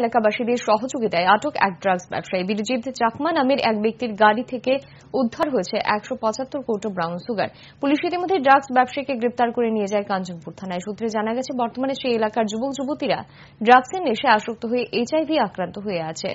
এলাকাবাসীদের সহযোগিতায় আটক এক ড্রাগস ব্যবসায়ী বিরজিৎ চাকমা নামের এক ব্যক্তির গাড়ি থেকে উদ্ধার হয়েছে একশো পঁচাত্তর কোটো ব্রাউন সুগার পুলিশ ইতিমধ্যে ড্রাগস ব্যবসায়ীকে গ্রেপ্তার করে নিয়ে যায় কাঞ্চনপুর থানায় সূত্রে জানা গেছে বর্তমানে সেই এলাকার যুবক যুবতীরা ড্রাগসের নেশায় আসক্ত হয়ে এইচআইভি আক্রান্ত হয়ে আছে